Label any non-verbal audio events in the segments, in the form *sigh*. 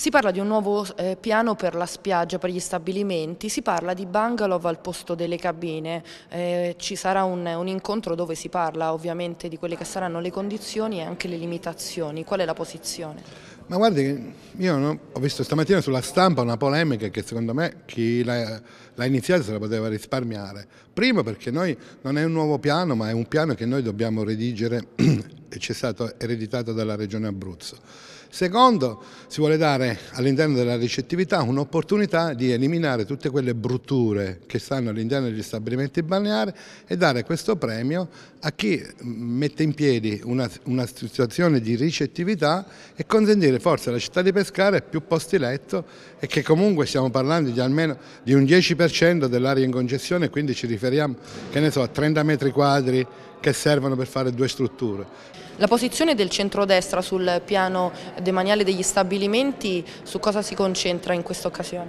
Si parla di un nuovo eh, piano per la spiaggia, per gli stabilimenti, si parla di bungalow al posto delle cabine, eh, ci sarà un, un, incontro dove si parla ovviamente di quelle che saranno le condizioni e anche le limitazioni, qual è la posizione? Ma guardi, io no, ho visto stamattina sulla stampa una polemica che secondo me chi l'ha iniziata se la poteva risparmiare. Primo perché noi non è un nuovo piano ma è un piano che noi dobbiamo redigere *clears throat* e ci è stato ereditato dalla Regione Abruzzo. Secondo, si vuole dare all'interno della ricettività un'opportunità di eliminare tutte quelle brutture che stanno all'interno degli stabilimenti balneari e dare questo premio a chi mm, mette in piedi una, una situazione di ricettività e consentire forse alla città di pescare più posti letto e che comunque stiamo parlando di almeno di un 10% dell'aria in concessione, quindi ci riferiamo so, a 30 metri quadri che servono per fare due strutture. La posizione del centrodestra sul piano demaniale degli stabilimenti su cosa si concentra in questa occasione?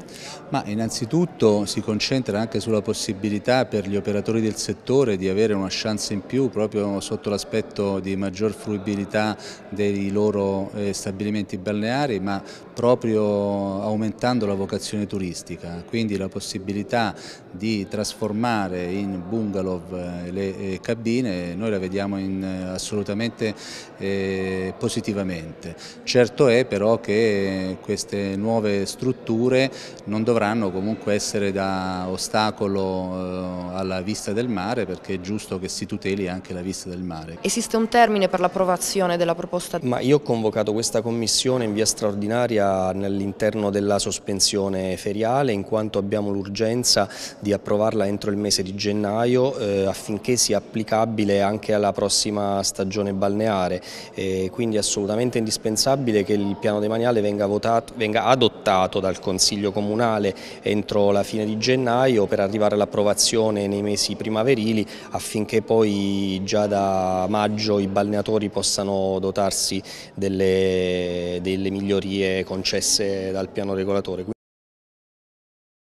Ma innanzitutto si concentra anche sulla possibilità per gli operatori del settore di avere una chance in più proprio sotto l'aspetto di maggior fruibilità dei loro eh, stabilimenti balneari ma proprio aumentando la vocazione turistica, quindi la possibilità di trasformare in bungalow eh, le eh, cabine noi la vediamo in, eh, assolutamente eh, positivamente. Certo è però che queste nuove strutture non dovranno comunque essere da ostacolo eh, alla vista del mare perché è giusto che si tuteli anche la vista del mare. Esiste un termine per l'approvazione della proposta? Ma io ho convocato questa commissione in via straordinaria all'interno della sospensione feriale in quanto abbiamo l'urgenza di approvarla entro il mese di gennaio eh, affinché sia applicabile utile anche alla prossima stagione balneare, e quindi è assolutamente indispensabile che il piano demaniale venga, votato, venga adottato dal Consiglio Comunale entro la fine di gennaio per arrivare all'approvazione nei mesi primaverili affinché poi già da maggio i balneatori possano dotarsi delle, delle migliorie concesse dal piano regolatore.